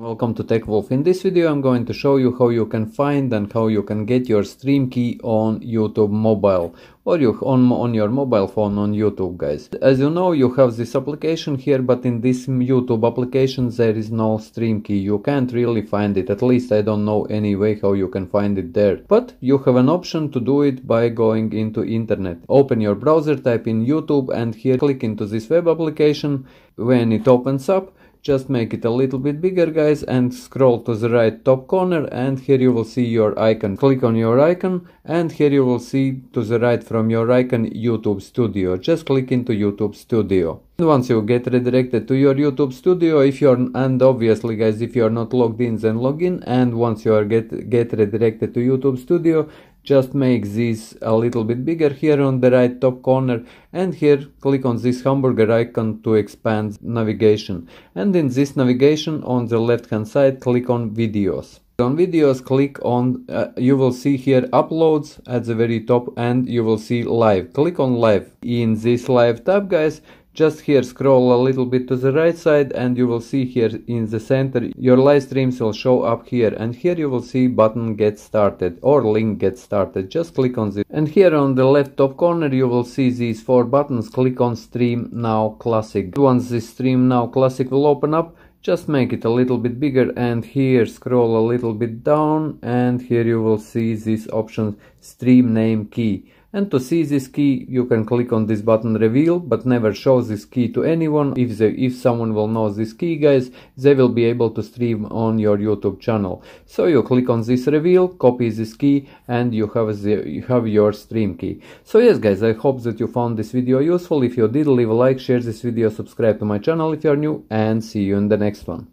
Welcome to TechWolf. In this video I'm going to show you how you can find and how you can get your stream key on YouTube mobile or you on, on your mobile phone on YouTube guys. As you know you have this application here but in this YouTube application there is no stream key. You can't really find it. At least I don't know any way how you can find it there. But you have an option to do it by going into internet. Open your browser, type in YouTube and here click into this web application. When it opens up just make it a little bit bigger guys and scroll to the right top corner and here you will see your icon click on your icon and here you will see to the right from your icon youtube studio just click into youtube studio once you get redirected to your YouTube studio, if you're, and obviously guys, if you're not logged in, then log in. And once you are get, get redirected to YouTube studio, just make this a little bit bigger here on the right top corner and here click on this hamburger icon to expand navigation and in this navigation on the left hand side click on videos on videos click on uh, you will see here uploads at the very top and you will see live click on live in this live tab guys just here scroll a little bit to the right side and you will see here in the center your live streams will show up here and here you will see button get started or link get started. Just click on this and here on the left top corner you will see these four buttons. Click on stream now classic. Once this stream now classic will open up just make it a little bit bigger and here scroll a little bit down and here you will see this option stream name key and to see this key, you can click on this button reveal, but never show this key to anyone. If they, if someone will know this key, guys, they will be able to stream on your YouTube channel. So you click on this reveal, copy this key, and you have the, you have your stream key. So yes, guys, I hope that you found this video useful. If you did, leave a like, share this video, subscribe to my channel if you are new, and see you in the next one.